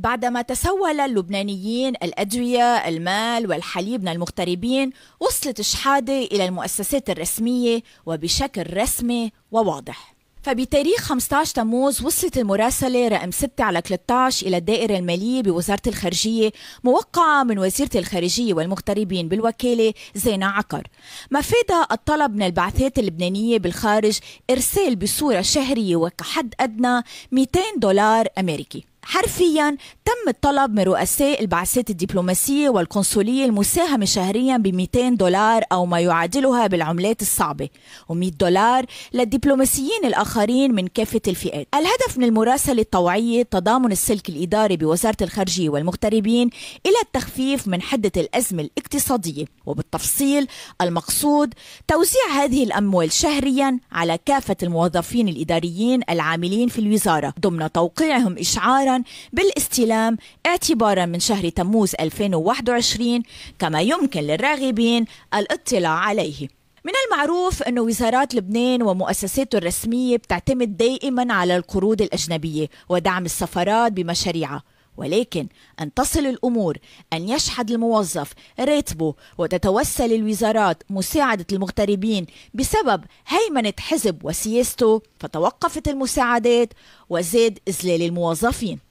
بعدما تسول اللبنانيين الأدوية، المال والحليب من المغتربين، وصلت الشحادة إلى المؤسسات الرسمية وبشكل رسمي وواضح. فبتاريخ 15 تموز وصلت المراسلة رقم 6 على 13 إلى الدائرة المالية بوزارة الخارجية موقعة من وزيرة الخارجية والمغتربين بالوكالة زينة عكر مفادها الطلب من البعثات اللبنانية بالخارج إرسال بصورة شهرية وكحد أدنى 200 دولار أمريكي حرفيا تم الطلب من رؤساء البعثات الدبلوماسية والقنصلية المساهمة شهريا ب 200 دولار أو ما يعادلها بالعملات الصعبة و100 دولار للدبلوماسيين الآخرين من كافة الفئات الهدف من المراسلة الطوعية تضامن السلك الإداري بوزارة الخارجية والمغتربين إلى التخفيف من حدة الأزمة الاقتصادية وبالتفصيل المقصود توزيع هذه الأموال شهريا على كافة الموظفين الإداريين العاملين في الوزارة ضمن توقيعهم إشعارا بالاستلام اعتبارا من شهر تموز 2021 كما يمكن للراغبين الاطلاع عليه من المعروف أن وزارات لبنان ومؤسساته الرسمية بتعتمد دائما على القروض الأجنبية ودعم السفارات بمشاريعها ولكن أن تصل الأمور أن يشحد الموظف راتبه وتتوسل الوزارات مساعدة المغتربين بسبب هيمنة حزب وسياسته فتوقفت المساعدات وزاد إذلال الموظفين